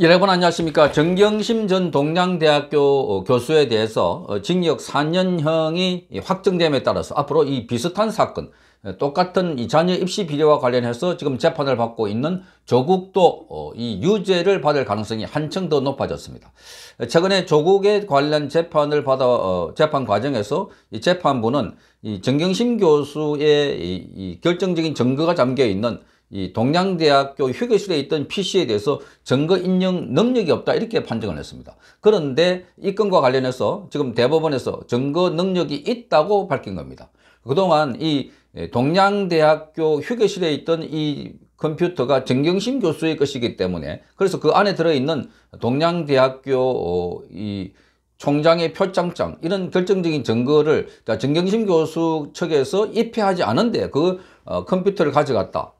여러분 안녕하십니까 정경심 전 동양대학교 어, 교수에 대해서 어, 징역 4년형이 확정됨에 따라서 앞으로 이 비슷한 사건 어, 똑같은 이 자녀 입시 비리와 관련해서 지금 재판을 받고 있는 조국도 이 유죄를 받을 가능성이 한층 더 높아졌습니다. 최근에 조국에 관련 재판을 받아 재판 과정에서 이 재판부는 이 정경심 교수의 이 결정적인 증거가 잠겨 있는 이 동양대학교 휴게실에 있던 PC에 대해서 증거 인용 능력이 없다 이렇게 판정을 했습니다. 그런데 이 건과 관련해서 지금 대법원에서 증거 능력이 있다고 밝힌 겁니다. 그동안 이 동양대학교 휴게실에 있던 이 컴퓨터가 정경심 교수의 것이기 때문에 그래서 그 안에 들어있는 동양대학교 어, 이 총장의 표창장 이런 결정적인 증거를 정경심 교수 측에서 입회하지 않은데 그 어, 컴퓨터를 가져갔다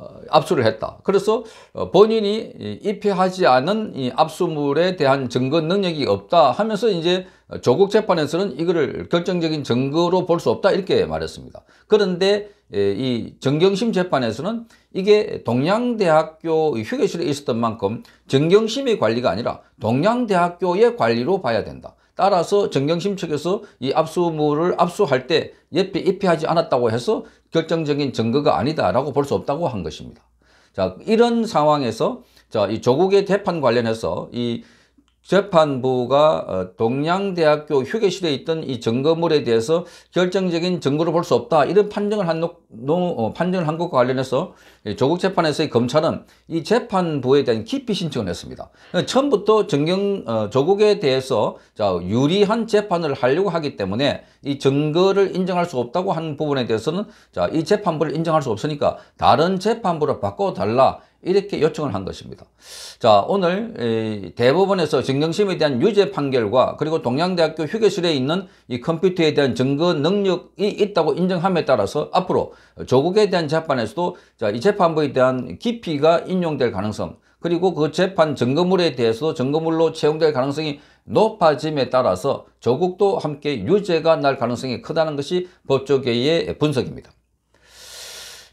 어, 압수를 했다. 그래서 어, 본인이 입회하지 않은 이 압수물에 대한 증거 능력이 없다 하면서 이제 조국 재판에서는 이거를 결정적인 증거로 볼 수 없다 이렇게 말했습니다. 그런데 예, 이 정경심 재판에서는 이게 동양대학교 휴게실에 있었던 만큼 정경심의 관리가 아니라 동양대학교의 관리로 봐야 된다. 따라서 정경심 측에서 이 압수물을 압수할 때 옆에 입회하지 않았다고 해서 결정적인 증거가 아니다라고 볼 수 없다고 한 것입니다. 자 이런 상황에서 자이 조국의 대판 관련해서 이 재판부가 어, 동양대학교 휴게실에 있던 이 증거물에 대해서 결정적인 증거를볼 수 없다 이런 판정을 한, 노, 어, 판정을 한 것과 관련해서 조국 재판에서의 검찰은 이 재판부에 대한 기피 신청을 했습니다. 어, 처음부터 정경 조국에 대해서 유리한 재판을 하려고 하기 때문에 이 증거를 인정할 수 없다고 한 부분에 대해서는 이 재판부를 인정할 수 없으니까 다른 재판부로 바꿔달라 이렇게 요청을 한 것입니다. 자 오늘 대법원에서 증정심에 대한 유죄 판결과 그리고 동양대학교 휴게실에 있는 이 컴퓨터에 대한 증거 능력이 있다고 인정함에 따라서 앞으로 조국에 대한 재판에서도 자이 재판부에 대한 깊이가 인용될 가능성 그리고 그 재판 증거물에 대해서도 증거물로 채용될 가능성이 높아짐에 따라서 조국도 함께 유죄가 날 가능성이 크다는 것이 법조계의 분석입니다.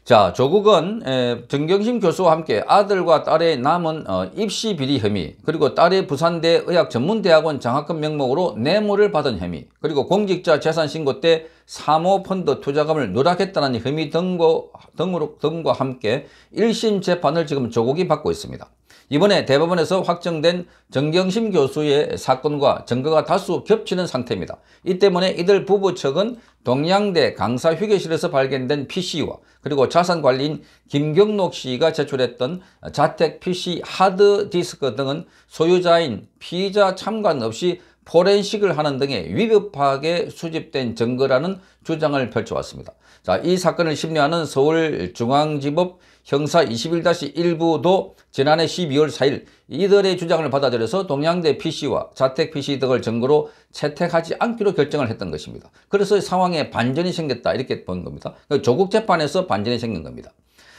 자 조국은 에, 정경심 교수와 함께 아들과 딸의 남은 어, 입시 비리 혐의 그리고 딸의 부산대 의학전문대학원 장학금 명목으로 뇌물을 받은 혐의 그리고 공직자 재산신고 때 사모펀드 투자금을 누락했다는 혐의 등고 등으로, 등과 함께 1심 재판을 지금 조국이 받고 있습니다. 이번에 대법원에서 확정된 정경심 교수의 사건과 증거가 다수 겹치는 상태입니다. 이 때문에 이들 부부 측은 동양대 강사 휴게실에서 발견된 PC와 그리고 자산관리인 김경록 씨가 제출했던 자택 PC 하드디스크 등은 소유자인 피의자 참관 없이 포렌식을 하는 등의 위급하게 수집된 증거라는 주장을 펼쳐왔습니다. 자, 이 사건을 심리하는 서울중앙지법 형사 21-1부도 지난해 12월 4일 이들의 주장을 받아들여서 동양대 PC와 자택 PC 등을 증거로 채택하지 않기로 결정을 했던 것입니다. 그래서 상황에 반전이 생겼다 이렇게 본 겁니다. 그 조국 재판에서 반전이 생긴 겁니다.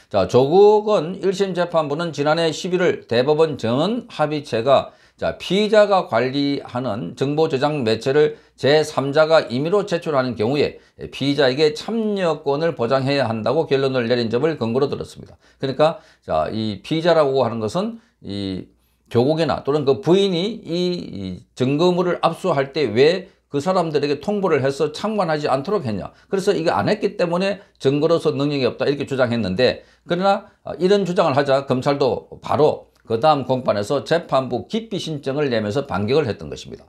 자 조국은 1심 재판부는 지난해 11월 대법원 전 합의체가 자, 피의자가 관리하는 정보 저장 매체를 제3자가 임의로 제출하는 경우에 피의자에게 참여권을 보장해야 한다고 결론을 내린 점을 근거로 들었습니다. 그러니까 자, 이 피의자라고 하는 것은 이 조국이나 또는 그 부인이 이 증거물을 압수할 때 왜 그 사람들에게 통보를 해서 참관하지 않도록 했냐. 그래서 이거 안 했기 때문에 증거로서 능력이 없다 이렇게 주장했는데 그러나 이런 주장을 하자 검찰도 바로 그 다음 공판에서 재판부 기피 신청을 내면서 반격을 했던 것입니다.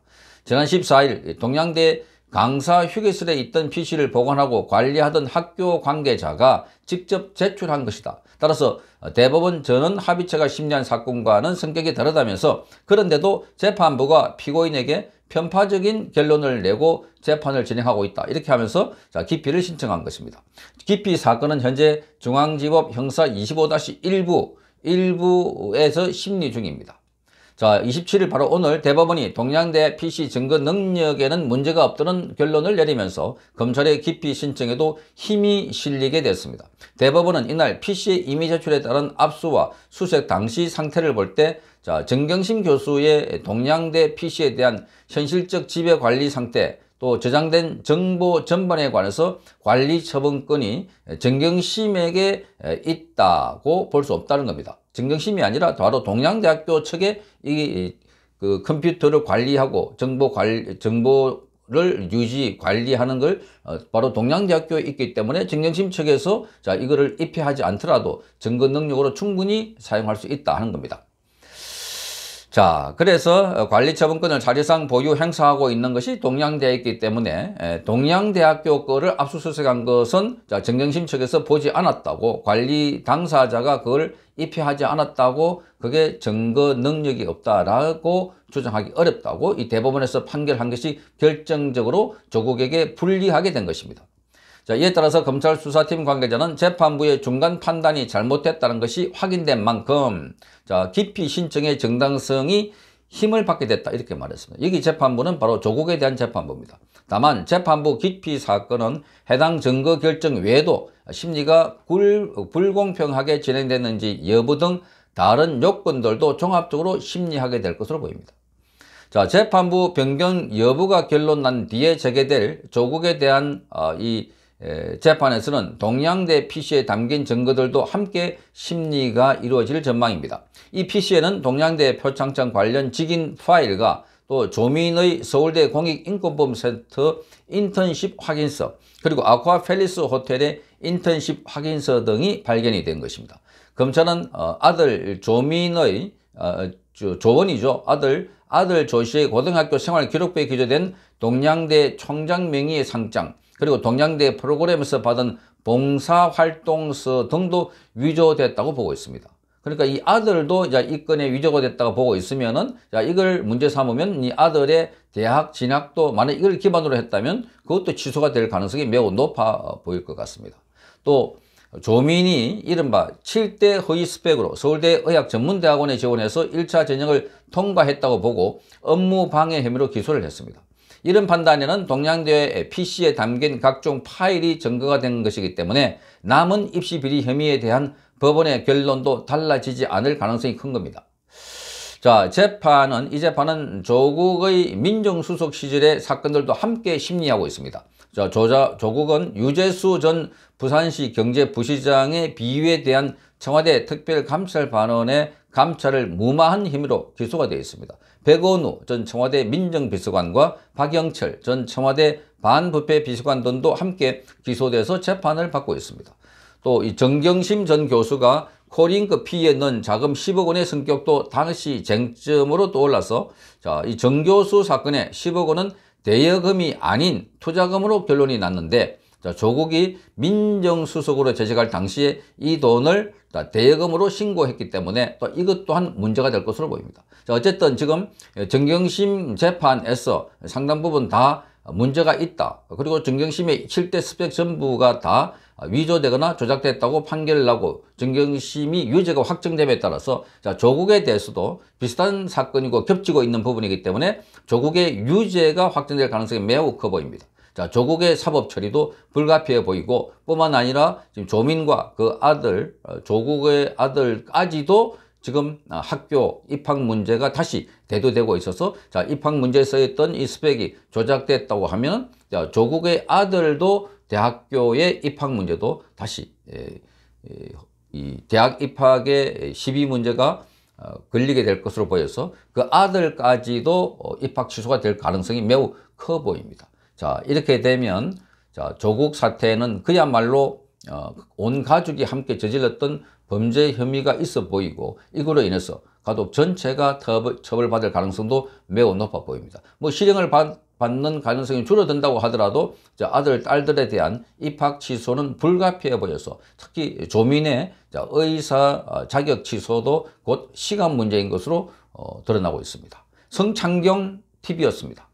지난 14일 동양대 강사 휴게실에 있던 PC를 보관하고 관리하던 학교 관계자가 직접 제출한 것이다. 따라서 대법원 전원 합의체가 심리한 사건과는 성격이 다르다면서 그런데도 재판부가 피고인에게 편파적인 결론을 내고 재판을 진행하고 있다. 이렇게 하면서 자, 기피를 신청한 것입니다. 기피 사건은 현재 중앙지법 형사 25-1부 일부에서 심리 중입니다. 자, 27일 바로 오늘 대법원이 동양대 PC 증거 능력에는 문제가 없다는 결론을 내리면서 검찰의 기피 신청에도 힘이 실리게 됐습니다. 대법원은 이날 p c 이미 제출에 따른 압수와 수색 당시 상태를 볼 때 자, 정경심 교수의 동양대 PC에 대한 현실적 지배 관리 상태, 또 저장된 정보 전반에 관해서 관리 처분권이 정경심에게 있다고 볼 수 없다는 겁니다. 정경심이 아니라 바로 동양대학교 측에 이 그 컴퓨터를 관리하고 정보 관리 정보 를 유지 관리하는 걸 어, 바로 동양대학교에 있기 때문에 정경심 측에서 자 이거를 입회하지 않더라도 증거 능력으로 충분히 사용할 수 있다 하는 겁니다. 자, 그래서 어, 관리처분권을 자실상 보유 행사하고 있는 것이 동양대있기 때문에 동양대학교 거를 압수수색한 것은 정경심 측에서 보지 않았다고 관리 당사자가 그걸 입회하지 않았다고 그게 증거 능력이 없다라고 주장하기 어렵다고 이 대법원에서 판결한 것이 결정적으로 조국에게 불리하게 된 것입니다. 자, 이에 따라서 검찰 수사팀 관계자는 재판부의 중간 판단이 잘못됐다는 것이 확인된 만큼 자, 기피 신청의 정당성이 힘을 받게 됐다 이렇게 말했습니다. 여기 재판부는 바로 조국에 대한 재판부입니다. 다만 재판부 기피 사건은 해당 증거 결정 외에도 심리가 굴, 불공평하게 진행됐는지 여부 등 다른 요건들도 종합적으로 심리하게 될 것으로 보입니다. 자, 재판부 변경 여부가 결론 난 뒤에 재개될 조국에 대한 어, 이 예, 재판에서는 동양대 PC에 담긴 증거들도 함께 심리가 이루어질 전망입니다. 이 PC에는 동양대 표창장 관련 직인 파일과 또 조민의 서울대 공익인권범센터 인턴십 확인서 그리고 아쿠아펠리스 호텔의 인턴십 확인서 등이 발견이 된 것입니다. 검찰은 어, 아들 조민의 어, 조원이죠. 아들 아들 조 씨의 고등학교 생활 기록부에 기재된 동양대 총장 명의의 상장 그리고 동양대 프로그램에서 받은 봉사활동서 등도 위조됐다고 보고 있습니다. 그러니까 이 아들도 이 건에 위조가 됐다고 보고 있으면은 이걸 문제 삼으면 이 아들의 대학 진학도 만약 이걸 기반으로 했다면 그것도 취소가 될 가능성이 매우 높아 보일 것 같습니다. 또 조민이 이른바 7대 허위 스펙으로 서울대 의학전문대학원에 지원해서 1차 전형을 통과했다고 보고 업무방해 혐의로 기소를 했습니다. 이런 판단에는 동양대의 PC에 담긴 각종 파일이 증거가 된 것이기 때문에 남은 입시 비리 혐의에 대한 법원의 결론도 달라지지 않을 가능성이 큰 겁니다. 자 재판은 이 재판은 조국의 민정수석 시절의 사건들도 함께 심리하고 있습니다. 자, 조자, 조국은 유재수 전 부산시 경제부시장의 비위에 대한 청와대 특별감찰반원의 감찰을 무마한 혐의로 기소가 되어 있습니다. 백원우 전 청와대 민정비서관과 박영철 전 청와대 반부패 비서관 등도 함께 기소돼서 재판을 받고 있습니다. 또 이 정경심 전 교수가 코링크 그 피해 넣은 자금 10억 원의 성격도 당시 쟁점으로 떠올라서 자, 이 정교수 사건에 10억 원은 대여금이 아닌 투자금으로 결론이 났는데 자, 조국이 민정수석으로 재직할 당시에 이 돈을 대여금으로 신고했기 때문에 또 이것 또한 문제가 될 것으로 보입니다. 자, 어쨌든 지금 정경심 재판에서 상당 부분 다 문제가 있다. 그리고 정경심의 7대 스펙 전부가 다 위조되거나 조작됐다고 판결 나고 정경심이 유죄가 확정됨에 따라서 자, 조국에 대해서도 비슷한 사건이고 겹치고 있는 부분이기 때문에 조국의 유죄가 확정될 가능성이 매우 커 보입니다. 자, 조국의 사법 처리도 불가피해 보이고 뿐만 아니라 지금 조민과 그 아들, 어, 조국의 아들까지도 지금 아, 학교 입학 문제가 다시 대두되고 있어서 자, 입학 문제에 써있던 이 스펙이 조작됐다고 하면 자, 조국의 아들도 대학교의 입학 문제도 다시 에, 에, 이 대학 입학의 시비 문제가 어, 걸리게 될 것으로 보여서 그 아들까지도 어, 입학 취소가 될 가능성이 매우 커 보입니다. 자, 이렇게 되면 자, 조국 사태는 그야말로 어, 온 가족이 함께 저질렀던 범죄 혐의가 있어 보이고 이걸로 인해서 가족 전체가 처벌받을 가능성도 매우 높아 보입니다. 뭐 실형을 받, 받는 가능성이 줄어든다고 하더라도 아들, 딸들에 대한 입학 취소는 불가피해 보여서 특히 조민의 의사 어, 자격 취소도 곧 시간 문제인 것으로 어, 드러나고 있습니다. 성창경 TV였습니다.